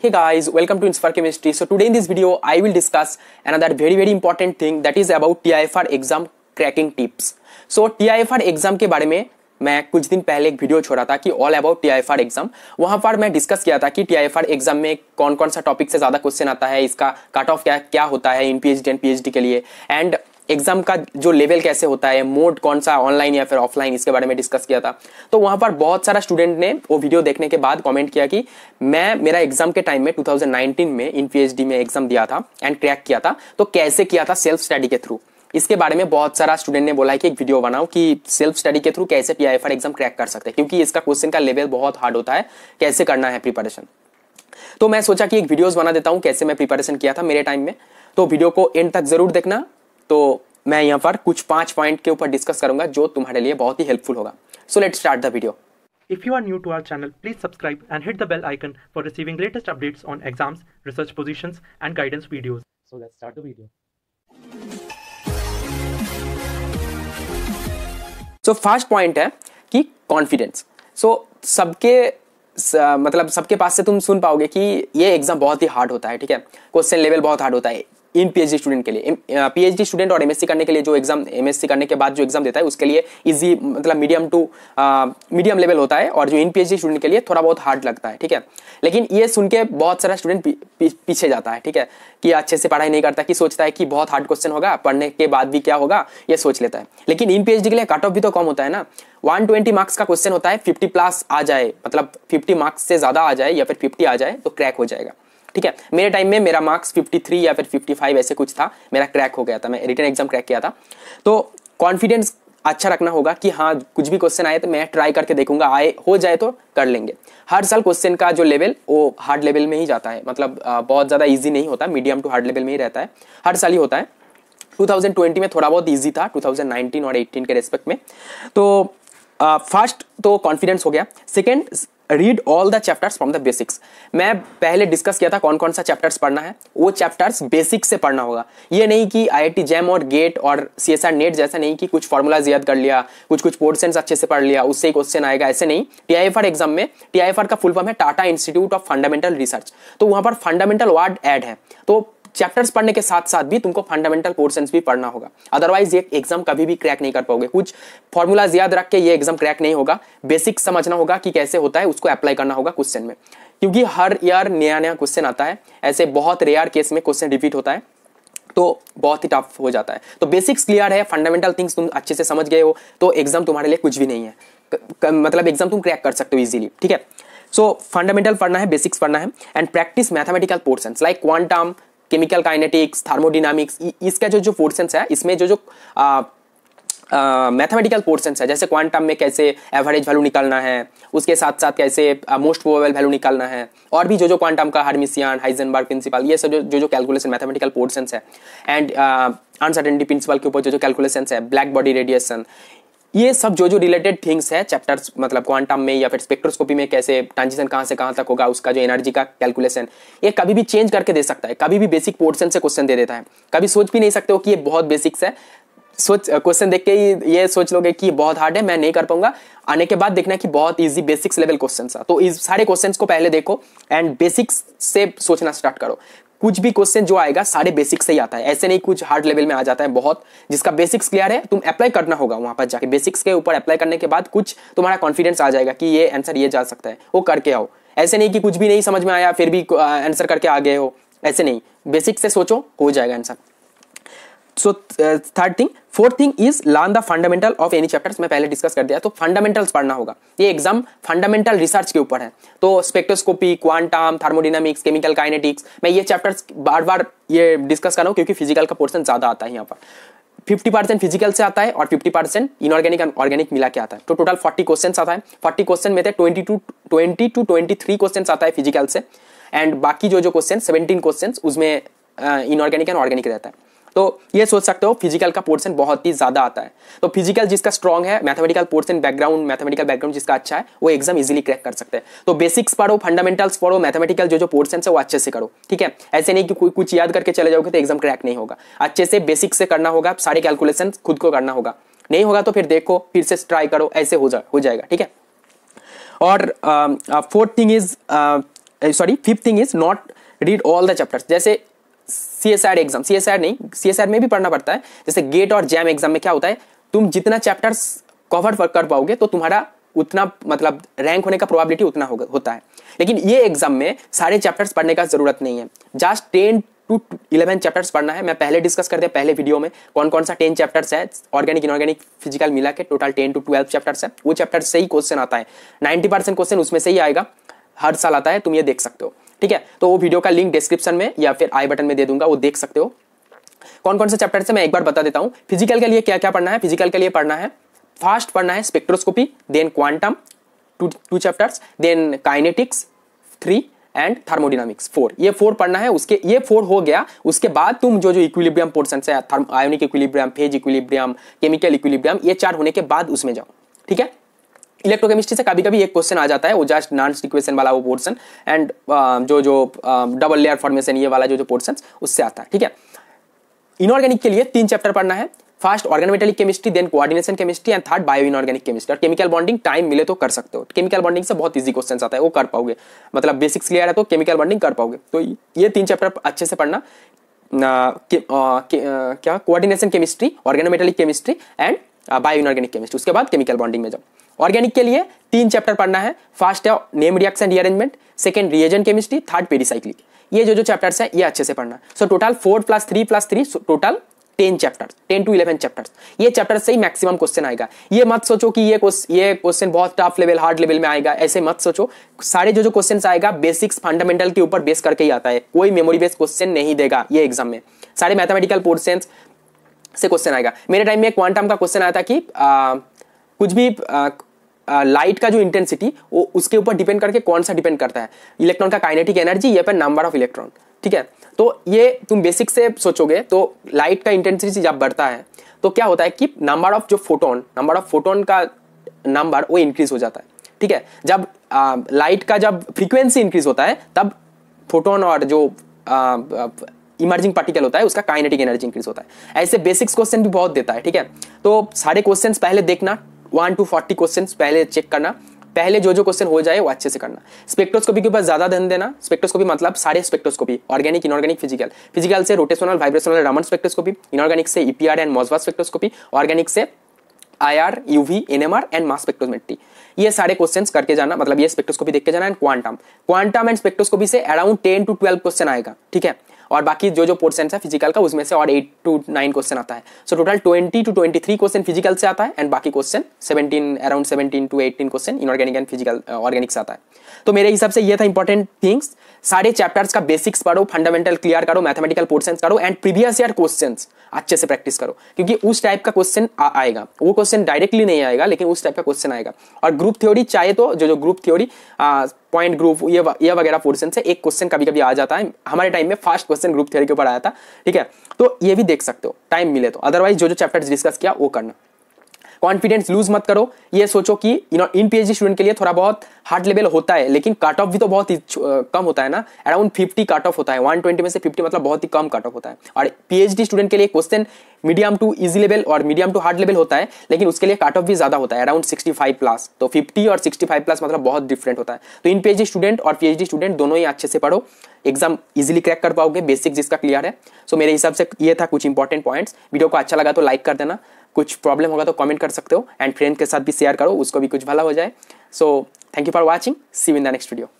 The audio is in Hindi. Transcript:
Hey guys, welcome to Inspire Chemistry. So today in this video, I will discuss another very very important thing that is about TIFR exam cracking tips. So TIFR exam के बारे में मैं कुछ दिन पहले एक वीडियो छोड़ा था कि ऑल अबाउट टी एग्जाम वहां पर मैं डिस्कस किया था कि टी एग्जाम में कौन कौन सा टॉपिक से ज्यादा क्वेश्चन आता है इसका कट ऑफ क्या क्या होता है इन P H D and P के लिए एंड एग्जाम का जो लेवल कैसे होता है मोड कौन सा ऑनलाइन या फिर ऑफलाइन इसके बारे में डिस्कस किया था तो वहां पर बहुत सारा स्टूडेंट ने वो वीडियो देखने के बाद कमेंट किया कि मैं मेरा एग्जाम के टाइम में 2019 में इन पीएचडी में एग्जाम दिया था एंड क्रैक किया था तो कैसे किया था सेल्फ स्टडी के थ्रू इसके बारे में बहुत सारा स्टूडेंट ने बोला है कि एक वीडियो बनाओ कि सेल्फ स्टडी के थ्रू कैसे पी एग्जाम क्रैक कर सकते हैं क्योंकि इसका क्वेश्चन का लेवल बहुत हार्ड होता है कैसे करना है प्रिपरेशन तो मैं सोचा कि एक वीडियोस बना देता हूँ कैसे मैं प्रिपरेशन किया था मेरे टाइम में तो वीडियो को एंड तक जरूर देखना तो मैं यहाँ पर कुछ पांच पॉइंट के ऊपर डिस्कस करूंगा जो तुम्हारे लिए बहुत ही हेल्पफुल होगा so let start the if you are new to our channel please subscribe and hit the bell icon for receiving latest updates on exams research positions and guidance video so first point है कि कॉन्फिडेंस सो सबके मतलब सबके पास से तुम सुन पाओगे कि ये एग्जाम बहुत ही हार्ड होता है ठीक है क्वेश्चन लेवल बहुत हार्ड होता है इन डी स्टूडेंट के लिए पी डी स्टूडेंट और एमएससी करने के लिए जो एग्जाम एमएससी करने के बाद जो एग्जाम देता है उसके लिए इजी मतलब मीडियम टू मीडियम लेवल होता है और जो इन पीएचडी स्टूडेंट के लिए थोड़ा बहुत हार्ड लगता है ठीक है लेकिन ये सुन के बहुत सारा स्टूडेंट पीछे जाता है ठीक है कि अच्छे से पढ़ाई नहीं करता कि सोचता है कि बहुत हार्ड क्वेश्चन होगा पढ़ने के बाद भी क्या होगा ये सोच लेता है लेकिन इन डी के लिए कट ऑफ भी तो कम होता है ना 120 मार्क्स का क्वेश्चन होता है 50 प्लस आ जाए मतलब 50 मार्क्स से ज़्यादा आ जाए या फिर 50 आ जाए तो क्रैक हो जाएगा ठीक है मेरे टाइम में मेरा मार्क्स 53 या फिर 55 ऐसे कुछ था मेरा क्रैक हो गया था मैं रिटर्न एग्जाम क्रैक किया था तो कॉन्फिडेंस अच्छा रखना होगा कि हाँ कुछ भी क्वेश्चन आए तो मैं ट्राई करके देखूंगा आए हो जाए तो कर लेंगे हर साल क्वेश्चन का जो लेवल वो हार्ड लेवल में ही जाता है मतलब बहुत ज़्यादा ईजी नहीं होता मीडियम टू हार्ड लेवल में ही रहता है हर साल ही होता है 2020 में थोड़ा बहुत ईजी था 2019 और 18 के रेस्पेक्ट में तो फर्स्ट तो कॉन्फिडेंस हो गया second read all the chapters from the basics मैं पहले डिस्कस किया था कौन कौन सा चैप्टर्स पढ़ना है वो चैप्टर्स बेसिक से पढ़ना होगा ये नहीं कि आई जैम और गेट और सी एस आर नेट जैसा नहीं कि कुछ फॉर्मूलाज याद कर लिया कुछ कुछ पोर्सेंस अच्छे से पढ़ लिया उससे क्वेश्चन आएगा ऐसे नहीं T I F R exam में टी आई एफ आर का फुल फॉर्म है Tata institute of fundamental research तो वहाँ पर फंडामेंटल वर्ड एड है तो चैप्टर्स पढ़ने के साथ साथ भी तुमको फंडामेंटल पोर्सन भी पढ़ना होगा अदरवाइज ये एग्जाम कभी भी क्रैक नहीं कर पाओगे कुछ फॉर्मूलाज याद रख के ये एग्जाम क्रैक नहीं होगा बेसिक समझना होगा कि कैसे होता है उसको अप्लाई करना होगा क्वेश्चन में क्योंकि हर ईयर नया नया क्वेश्चन आता है ऐसे बहुत रेयर केस में क्वेश्चन रिपीट होता है तो बहुत ही टफ हो जाता है तो बेसिक्स क्लियर है फंडामेंटल थिंग्स तुम अच्छे से समझ गए हो तो एग्जाम तुम्हारे लिए कुछ भी नहीं है क, क, मतलब एग्जाम तुम क्रैक कर सकते हो इजीली ठीक है सो फंडामेंटल पढ़ना है बेसिक्स पढ़ना है and practice mathematical portion like quantum chemical kinetics thermodynamics इसका जो जो पोर्सन है इसमें जो जो आ, मैथमेटिकल पोर्सन है जैसे क्वांटम में कैसे एवरेज वैल्यू निकालना है उसके साथ साथ कैसे मोस्ट प्रोबेबल वैल्यू निकालना है और भी जो जो क्वांटम का हार्मिसियन हाइजनबर्ग प्रिंसिपल ये सब जो जो कैलकुलेशन मैथमेटिकल पोर्सन है एंड अनसर्टेनिटी प्रिंसिपल के ऊपर जो जो कैलकुलेशन है ब्लैक बॉडी रेडिएशन ये सब जो जो रिलेटेड थिंग्स है चैप्टर्स मतलब क्वांटम में या फिर स्पेक्ट्रोस्कोपी में कैसे ट्रांजिशन कहाँ से कहाँ तक होगा उसका जो एनर्जी का कैलकुलेशन ये कभी भी चेंज करके दे सकता है कभी भी बेसिक पोर्शन से क्वेश्चन दे देता है कभी सोच भी नहीं सकते हो कि ये बहुत बेसिक्स है सोच क्वेश्चन देख के ही ये सोच लोगे कि बहुत हार्ड है मैं नहीं कर पाऊंगा आने के बाद देखना कि बहुत इजी बेसिक्स लेवल क्वेश्चन था तो इस सारे क्वेश्चन को पहले देखो एंड बेसिक्स से सोचना स्टार्ट करो कुछ भी क्वेश्चन जो आएगा सारे बेसिक से ही आता है ऐसे नहीं कुछ हार्ड लेवल में आ जाता है बहुत जिसका बेसिक्स क्लियर है तुम अप्लाई करना होगा वहां पर जाके बेसिक्स के ऊपर अप्लाई करने के बाद कुछ तुम्हारा कॉन्फिडेंस आ जाएगा कि ये आंसर ये जा सकता है वो करके आओ ऐसे नहीं कि कुछ भी नहीं समझ में आया फिर भी आंसर करके आ गए हो ऐसे नहीं बेसिक से सोचो हो जाएगा answer so third thing fourth thing is learn the fundamental of any chapters मैं पहले डिस्कस कर दिया तो फंडामेंटल्स पढ़ना होगा ये एग्जाम फंडामेंटल रिसर्च के ऊपर है तो spectroscopy quantum thermodynamics chemical kinetics मैं ये चैप्टर्स बार बार ये डिस्कस कर रहा हूँ क्योंकि फिजिकल का पोर्सन ज़्यादा आता है यहाँ पर फिफ्टी परसेंट फिजिकल से आता है और fifty percent inorganic and organic मिला के आता है तो टोटल 40 क्वेश्चन आता है 40 क्वेश्चन में थे 22 twenty two twenty three question आता है फिजिकल से एंड बाकी जो जो क्वेश्चन सेवेंटीन क्वेश्चन उसमें इनऑर्गेनिक एंड ऑर्गेनिक रहता है तो ये सोच सकते हो फिजिकल का पोर्शन बहुत ही ज़्यादा आता है तो फिजिकल जिसका स्ट्रॉग है mathematical portion background mathematical background जिसका अच्छा है वो एग्जाम इजिली क्रैक कर सकते हैं तो बेसिक्स पढ़ो फंडामेंटल्स पढ़ो मैथमेटिकल जो जो पोर्सन है वो अच्छे से करो ठीक है ऐसे नहीं कि कोई कुछ याद करके चले जाओगे तो एग्जाम क्रैक नहीं होगा अच्छे से बेसिक से करना होगा सारे कैलकुलेशन खुद को करना होगा नहीं होगा तो फिर देखो फिर से ट्राई करो ऐसे हो जा हो जाएगा ठीक है और fourth thing is sorry fifth thing is not read all the chapters जैसे C S R exam C S R नहीं सी एस आर में भी पढ़ना पड़ता है जैसे गेट और जैम एग्जाम में क्या होता है तुम जितना चैप्टर कवर कर पाओगे तो तुम्हारा उतना मतलब रैंक होने का प्रोबेबिलिटी उतना हो, होता है लेकिन ये एग्जाम में सारे चैप्टर्स पढ़ने का जरूरत नहीं है just ten to eleven chapters पढ़ना है मैं पहले डिस्कस कर दिया पहले वीडियो में कौन कौन सा टेन चैप्टर्स है ऑर्गेनिक इनऑर्गेनिक फिजिकल मिला के total ten to twelve chapters है वो चैप्टर से ही क्वेश्चन आता है नाइन्टी परसेंट क्वेश्चन उसमें से ही आएगा हर साल आता है तुम ये देख सकते हो ठीक है तो वो वीडियो का लिंक डिस्क्रिप्शन में या फिर आई बटन में दे दूंगा वो देख सकते हो कौन कौन से चैप्टर से मैं एक बार बता देता हूँ फिजिकल के लिए क्या क्या पढ़ना है फिजिकल के लिए पढ़ना है फास्ट पढ़ना है spectroscopy then quantum two two chapters then kinetics three and thermodynamics four ये फोर पढ़ना है उसके ये फोर हो गया उसके बाद तुम जो जो इक्विलिब्रियम पोर्सन है ionic equilibrium phase equilibrium chemical equilibrium ये चार होने के बाद उसमें जाओ ठीक है इलेक्ट्रोकेमिस्ट्री से कभी कभी एक क्वेश्चन आ जाता है वो जस्ट नॉन्स इक्वेशन वाला वो पोर्सन एंड uh, जो जो डबल लेयर फॉर्मेशन ये वाला जो जो पोर्सन उससे आता है ठीक है इनऑर्गेनिक के लिए तीन चैप्टर पढ़ना है first organometallic chemistry then coordination chemistry and third bio inorganic chemistry और केमिकल बॉन्डिंग टाइम मिले तो कर सकते हो केमिकल बॉन्डिंग से बहुत इजी क्वेश्चन आता है वो कर पाओगे मतलब बेसिक्स क्लियर है तो केमिकल बॉन्डिंग कर पाओगे तो ये तीन चैप्टर अच्छे से पढ़ना आ, के, आ, uh, के, आ, uh, क्या coordination chemistry organometallic chemistry and bio inorganic chemistry उसके बाद केमिकल बॉन्डिंग में जाओ ऑर्गेनिक के लिए तीन चैप्टर पढ़ना है फर्स्ट है name reaction rearrangement second reagent chemistry third pericyclic ये जो जो चैप्टर्स है ये अच्छे से पढ़ना so total four plus three plus three total ten chapters ten to eleven chapters ये चैप्टर से ही मैक्सिमम क्वेश्चन आएगा ये मत सोचो कि ये ये क्वेश्चन बहुत टफ लेवल हार्ड लेवल में आएगा ऐसे मत सोचो सारे जो जो क्वेश्चन आएगा बेसिक्स फंडामेंटल के ऊपर बेस करके ही आता है कोई मेमोरी बेस्ड क्वेश्चन नहीं देगा ये एग्जाम में सारे मैथमेटिकल पोर्सन से क्वेश्चन आएगा मेरे टाइम में क्वांटम का क्वेश्चन आया था कि आ, कुछ भी आ, लाइट का जो इंटेंसिटी वो उसके ऊपर डिपेंड करके कौन सा डिपेंड करता है इलेक्ट्रॉन का काइनेटिक एनर्जी या फिर नंबर ऑफ इलेक्ट्रॉन ठीक है तो ये तुम बेसिक से सोचोगे तो लाइट का इंटेंसिटी जब बढ़ता है तो क्या होता है कि नंबर ऑफ जो फोटोन नंबर ऑफ फोटोन का नंबर वो इंक्रीज हो जाता है ठीक है जब लाइट का जब फ्रीक्वेंसी इंक्रीज होता है तब फोटोन और जो इमर्जिंग पार्टिकल होता है उसका काइनेटिक एनर्जी इंक्रीज होता है ऐसे बेसिक्स क्वेश्चन भी बहुत देता है ठीक है तो सारे क्वेश्चन पहले देखना वन टू फोर्टी क्वेश्चन पहले चेक करना पहले जो जो क्वेश्चन हो जाए वो अच्छे से करना स्पेक्ट्रोस्कोपी के ऊपर ज्यादा ध्यान देना स्पेक्ट्रोस्कोपी मतलब सारे spectroscopy organic inorganic physical physical से rotational vibrational Raman spectroscopy inorganic से EPR and Mossbauer spectroscopy organic से I IR UV R and mass spectrometry ये सारे क्वेश्चन करके जाना मतलब ये स्पेक्ट्रोस्कोपी देख के जाना and quantum quantum and spectroscopy से around ten to twelve question आएगा ठीक है और बाकी जो जो पोर्सन है फिजिकल का उसमें से और एट टू नाइन क्वेश्चन आता है so total twenty two twenty three question physical से आता है एंड बाकी question seventeen around seventeen to eighteen question inorganic and physical organic से आता है तो मेरे हिसाब से ये था इंपॉर्टेंट थिंग्स सारे चैप्टर्स का बेसिक्स पढ़ो फंडामेंटल क्लियर करो मैथमेटिकल पोर्सन करो एंड प्रीवियस ईयर क्वेश्चन अच्छे से प्रैक्टिस करो क्योंकि उस टाइप का क्वेश्चन आएगा वो क्वेश्चन डायरेक्टली नहीं आएगा लेकिन उस टाइप का क्वेश्चन आएगा और ग्रुप थ्योरी चाहे तो जो जो ग्रुप थ्योरी पॉइंट ग्रुप ये ये वगैरह पोर्सन से एक क्वेश्चन कभी कभी आ जाता है हमारे टाइम में फास्ट क्वेश्चन ग्रुप थे के ऊपर आया था ठीक है तो ये भी देख सकते हो टाइम मिले तो अदरवाइज जो जो चैप्टर्स डिस्कस किया वो करना कॉन्फिडेंस लूज मत करो ये सोचो कि यू नो इन पीएचडी स्टूडेंट के लिए थोड़ा बहुत हार्ड लेवल होता है लेकिन कट ऑफ भी तो बहुत ही कम होता है ना अराउंड फिफ्टी कट ऑफ होता है वन ट्वेंटी में से फिफ्टी मतलब बहुत ही कम कट ऑफ होता है और पीएचडी स्टूडेंट के लिए question medium to easy level और मीडियम टू हार्ड लेवल होता है लेकिन उसके लिए कट ऑफ भी ज्यादा होता है अराउंड फाइव प्लस तो फिफ्टी और फाइव प्लस मतलब बहुत डिफरेंट होता है तो इन पीएचडी स्टूडेंट और पीएचडी स्टूडेंट दोनों ही अच्छे से पढ़ो एग्जाम इजीली क्रैक कर पाओगे बेसिक जिसका क्लियर है सो so, मेरे हिसाब से ये था कुछ इंपॉर्टेंट पॉइंट्स वीडियो को अच्छा लगा तो लाइक कर देना कुछ प्रॉब्लम होगा तो कमेंट कर सकते हो एंड फ्रेंड के साथ भी शेयर करो उसको भी कुछ भला हो जाए so thank you for watching see in the next video